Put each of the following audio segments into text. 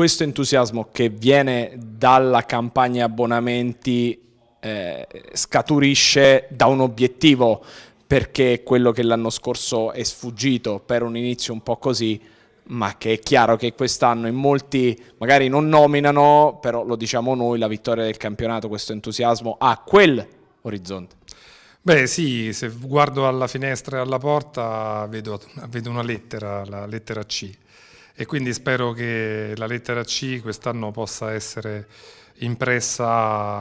questo entusiasmo che viene dalla campagna abbonamenti eh, scaturisce da un obiettivo, perché quello che l'anno scorso è sfuggito per un inizio un po' così, ma che è chiaro che quest'anno in molti magari non nominano, però lo diciamo noi, la vittoria del campionato, questo entusiasmo ha quel orizzonte. Beh sì, se guardo alla finestra e alla porta vedo, vedo una lettera, la lettera C e quindi spero che la lettera C quest'anno possa essere impressa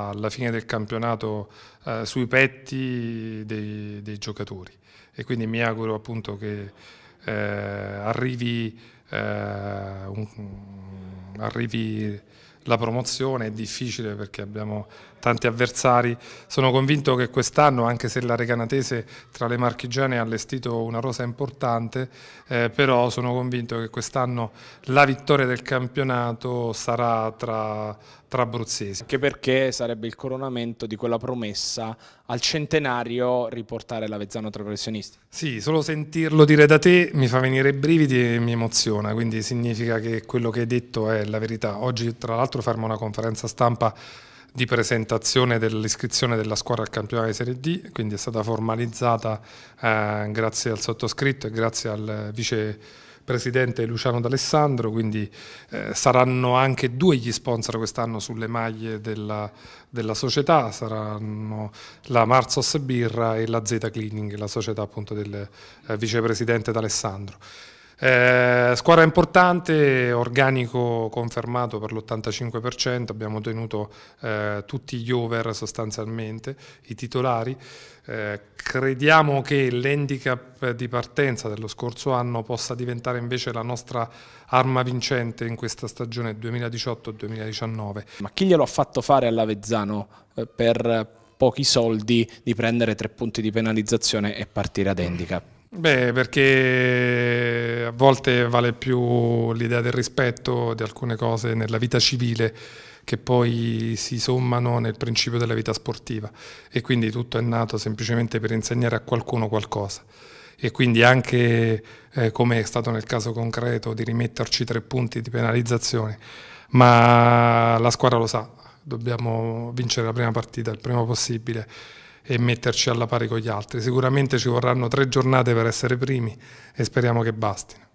alla fine del campionato eh, sui petti dei, dei, giocatori e quindi mi auguro appunto che eh, arrivi eh, un, mm, arrivi la promozione è difficile perché abbiamo tanti avversari. Sono convinto che quest'anno, anche se la Recanatese tra le marchigiane ha allestito una rosa importante, eh, però sono convinto che quest'anno la vittoria del campionato sarà tra, tra abruzzesi. Anche perché sarebbe il coronamento di quella promessa al centenario riportare l'Avezzano tra professionisti. Sì, solo sentirlo dire da te mi fa venire i brividi e mi emoziona funziona, quindi significa che quello che hai detto è la verità. Oggi tra l'altro fermo una conferenza stampa di presentazione dell'iscrizione della squadra al campionato di Serie D, quindi è stata formalizzata eh, grazie al sottoscritto e grazie al vice presidente Luciano D'Alessandro, quindi eh, saranno anche due gli sponsor quest'anno sulle maglie della, della, società, saranno la Marzos Birra e la Z Cleaning, la società appunto del eh, vicepresidente D'Alessandro. Eh, squadra importante, organico confermato per l'85%, abbiamo tenuto eh, tutti gli over sostanzialmente, i titolari. Eh, crediamo che l'handicap di partenza dello scorso anno possa diventare invece la nostra arma vincente in questa stagione 2018-2019. Ma chi glielo ha fatto fare all'Avezzano eh, per pochi soldi di prendere tre punti di penalizzazione e partire ad handicap? Beh, perché a volte vale più l'idea del rispetto di alcune cose nella vita civile che poi si sommano nel principio della vita sportiva e quindi tutto è nato semplicemente per insegnare a qualcuno qualcosa e quindi anche eh, come è stato nel caso concreto di rimetterci tre punti di penalizzazione, ma la squadra lo sa, dobbiamo vincere la prima partita il prima possibile e metterci alla pari con gli altri. Sicuramente ci vorranno tre giornate per essere primi e speriamo che bastino.